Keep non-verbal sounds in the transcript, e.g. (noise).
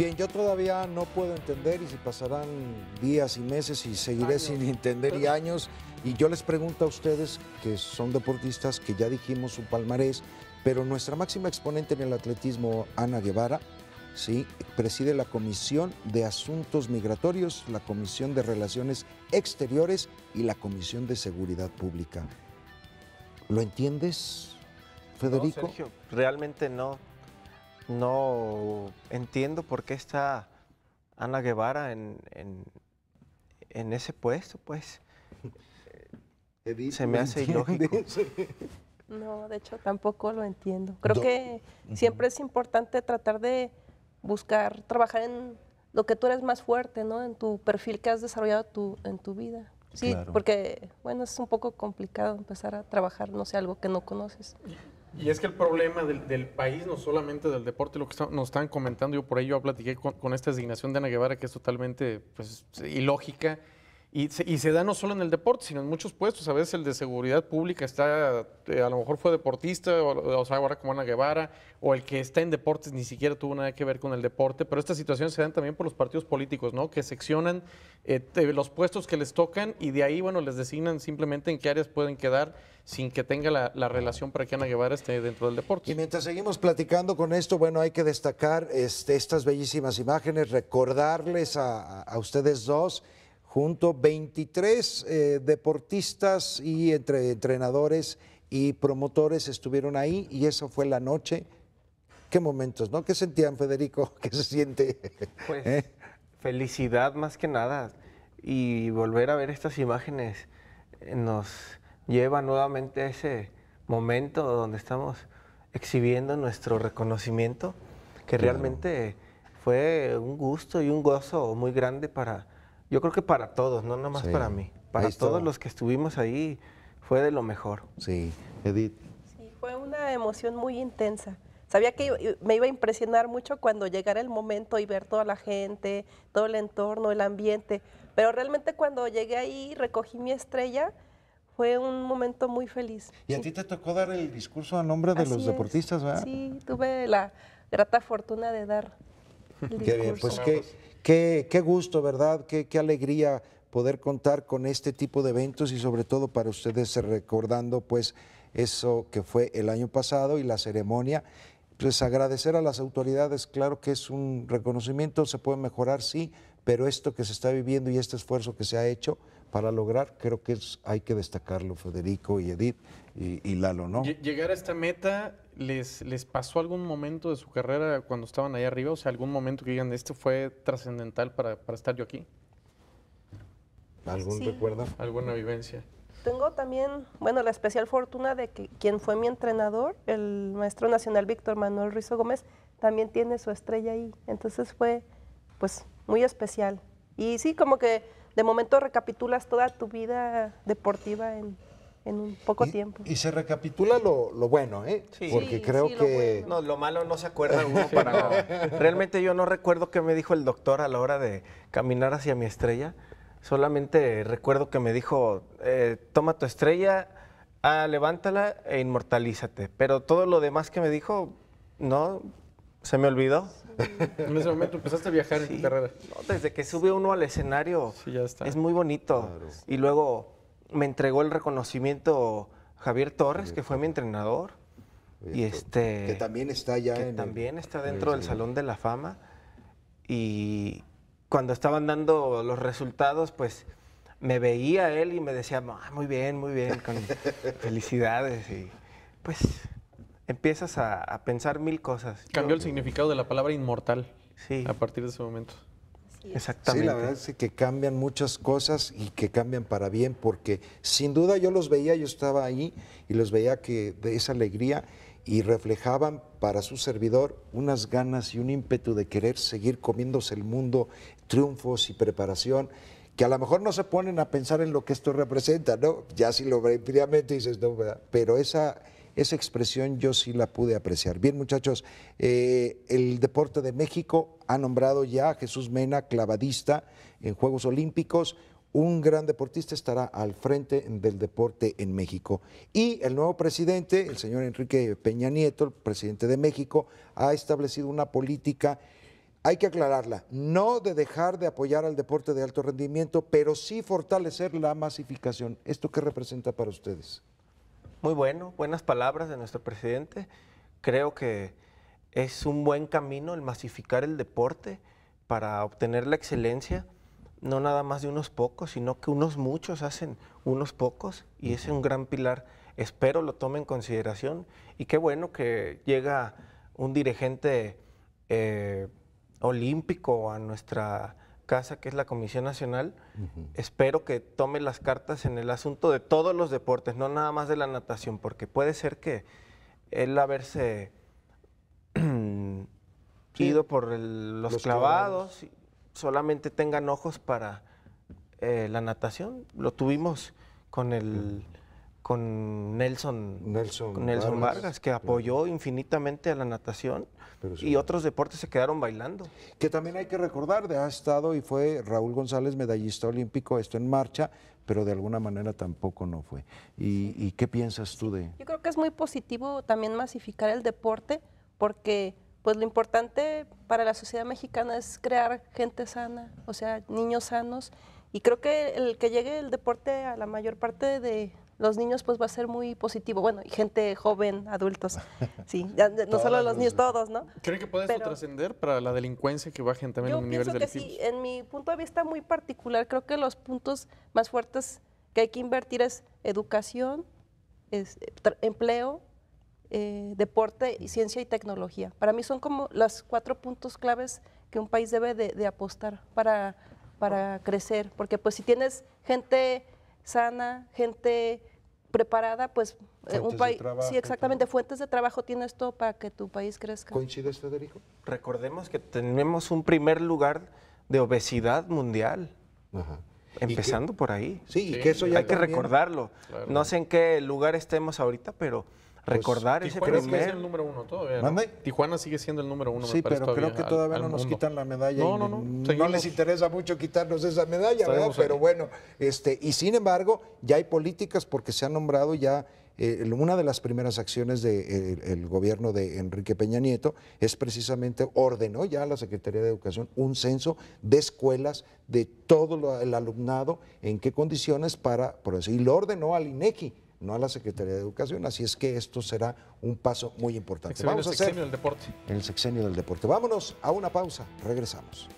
Bien, yo todavía no puedo entender y si pasarán días y meses y seguiré sin entender y años. Y yo les pregunto a ustedes, que son deportistas, que ya dijimos su palmarés, pero nuestra máxima exponente en el atletismo, Ana Guevara, ¿sí? preside la Comisión de Asuntos Migratorios, la Comisión de Relaciones Exteriores y la Comisión de Seguridad Pública. ¿Lo entiendes, Federico? No, realmente no no entiendo por qué está Ana Guevara en, en, ese puesto, pues. (laughs) se me hace ilógico. (laughs) No, de hecho tampoco lo entiendo. Creo que siempre es importante tratar de buscar, trabajar en lo que tú eres más fuerte, ¿no? En tu perfil que has desarrollado en tu vida. Sí, porque, bueno, es un poco complicado empezar a trabajar, no sé, algo que no conoces. Y es que el problema del, del, país, no solamente del deporte, lo que nos están comentando, yo por ello platiqué con, esta designación de Ana Guevara, que es totalmente pues, ilógica y se, da no solo en el deporte, sino en muchos puestos. A veces el de seguridad pública está, eh, a lo mejor fue deportista, o, sea, ahora como Ana Guevara, o el que está en deportes ni siquiera tuvo nada que ver con el deporte. Pero estas situaciones se dan también por los partidos políticos, ¿no? Que seccionan eh, los puestos que les tocan y de ahí, bueno, les designan simplemente en qué áreas pueden quedar sin que tenga la, relación para que Ana Guevara esté dentro del deporte. Y mientras seguimos platicando con esto, bueno, hay que destacar este, estas bellísimas imágenes, recordarles a, a ustedes dos junto 23 eh, deportistas y entre entrenadores y promotores estuvieron ahí y eso fue la noche. Qué momentos, ¿no? ¿Qué sentían, Federico? (laughs) ¿Qué se siente? Pues ¿Eh? felicidad más que nada y volver a ver estas imágenes eh, nos lleva nuevamente a ese momento donde estamos exhibiendo nuestro reconocimiento que realmente fue un gusto y un gozo muy grande para yo creo que para todos, no nomás para mí. Para todos los que estuvimos ahí fue de lo mejor. Sí, Edith. Sí, fue una emoción muy intensa. Sabía que me iba a impresionar mucho cuando llegara el momento y ver toda la gente, todo el entorno, el ambiente, pero realmente cuando llegué ahí y recogí mi estrella, fue un momento muy feliz. Y a ti te tocó dar el discurso a nombre de los deportistas, ¿verdad? Sí, tuve la grata fortuna de dar el Qué bien, pues qué, Qué, gusto, ¿verdad? Qué, alegría poder contar con este tipo de eventos y sobre todo para ustedes recordando pues eso que fue el año pasado y la ceremonia. Pues agradecer a las autoridades, claro que es un reconocimiento, se puede mejorar, sí, pero esto que se está viviendo y este esfuerzo que se ha hecho para lograr, creo que hay que destacarlo, Federico y Edith y, Lalo, ¿no? Llegar a esta meta, ¿les, ¿les pasó algún momento de su carrera cuando estaban ahí arriba? O sea, algún momento que digan, este fue trascendental para, estar yo aquí. ¿Algún sí. ¿Alguna vivencia? Tengo también, bueno, la especial fortuna de que quien fue mi entrenador, el maestro nacional Víctor Manuel Ruiz Gómez, también tiene su estrella ahí. Entonces fue, pues, muy especial. Y sí, como que de momento recapitulas toda tu vida deportiva en, en un poco tiempo. Y se recapitula lo, bueno, ¿eh? Sí. Porque creo sí, que... Lo, bueno. no, lo malo no se acuerda (laughs) uno para Realmente yo no recuerdo qué me dijo el doctor a la hora de caminar hacia mi estrella. Solamente recuerdo que me dijo, eh, toma tu estrella, ah, levántala e inmortalízate. Pero todo lo demás que me dijo, no, se me olvidó. En ese momento empezaste a viajar en carrera. desde que sube uno al escenario, ya está. es muy bonito. Y luego me entregó el reconocimiento Javier Torres, que fue mi entrenador. Y este, que también está ya también está dentro del Salón de la Fama. Y cuando estaban dando los resultados, pues me veía él y me decía, ah, muy bien, muy bien, con (laughs) felicidades. Y pues empiezas a, pensar mil cosas. Cambió el significado de la palabra inmortal sí. a partir de ese momento. Exactamente. Sí, la verdad es que cambian muchas cosas y que cambian para bien, porque sin duda yo los veía, yo estaba ahí y los veía que de esa alegría y reflejaban para su servidor unas ganas y un ímpetu de querer seguir comiéndose el mundo, triunfos y preparación que a lo mejor no se ponen a pensar en lo que esto representa, ¿no? Ya si lo ve fríamente dices, no, pero esa, esa expresión yo sí la pude apreciar. Bien, muchachos, eh, el Deporte de México ha nombrado ya a Jesús Mena clavadista en Juegos Olímpicos. Un gran deportista estará al frente del deporte en México. Y el nuevo presidente, el señor Enrique Peña Nieto, el presidente de México, ha establecido una política hay que aclararla, no de dejar de apoyar al deporte de alto rendimiento, pero sí fortalecer la masificación. ¿Esto qué representa para ustedes? Muy bueno, buenas palabras de nuestro presidente. Creo que es un buen camino el masificar el deporte para obtener la excelencia, no nada más de unos pocos, sino que unos muchos hacen unos pocos y es un gran pilar. Espero lo tome en consideración y qué bueno que llega un dirigente eh, olímpico a nuestra casa, que es la Comisión Nacional, espero que tome las cartas en el asunto de todos los deportes, no nada más de la natación, porque puede ser que él haberse (clears throat) ido por los, clavados, solamente tengan ojos para eh, la natación. Lo tuvimos con el con Nelson, Nelson, Vargas, que apoyó infinitamente a la natación y otros deportes se quedaron bailando. Que también hay que recordar, de ha estado y fue Raúl González, medallista olímpico, esto en marcha, pero de alguna manera tampoco no fue. ¿Y, qué piensas tú de...? Yo creo que es muy positivo también masificar el deporte porque pues lo importante para la sociedad mexicana es crear gente sana, o sea, niños sanos. Y creo que el que llegue el deporte a la mayor parte de, los niños pues va a ser muy positivo. Bueno, y gente joven, adultos, (laughs) sí, no solo los niños, todos, ¿no? ¿Creen que puede eso trascender para la delincuencia que bajen también los niveles delictivos? Yo pienso que sí, en mi punto de vista muy particular, creo que los puntos más fuertes que hay que invertir es educación, es, eh, empleo, eh, deporte, y ciencia y tecnología. Para mí son como los cuatro puntos claves que un país debe de, de apostar para, para crecer, porque pues si tienes gente sana, gente preparada, pues eh, un país, sí, exactamente, fuentes de trabajo tienes esto para que tu país crezca. ¿Coincides, Federico? Recordemos que tenemos un primer lugar de obesidad mundial. Ajá. Empezando por ahí. Sí, y que eso ya Hay que recordarlo. No sé en qué lugar estemos ahorita, pero pues, recordar ese ese Tijuana primer... el número uno todavía. Tijuana sigue siendo el número uno. Sí, pero creo que todavía no nos quitan la medalla. No, no, no. No, les interesa mucho quitarnos esa medalla, ¿verdad? Pero bueno, este, y sin embargo, ya hay políticas porque se ha nombrado ya eh, una de las primeras acciones del de, eh, gobierno de Enrique Peña Nieto es precisamente ordenó ya a la Secretaría de Educación un censo de escuelas de todo el alumnado, en qué condiciones para, por eso, y lo ordenó al INEGI no a la Secretaría de Educación. Así es que esto será un paso muy importante. Se Vamos el sexenio del deporte. En el sexenio del deporte. Vámonos a una pausa. Regresamos.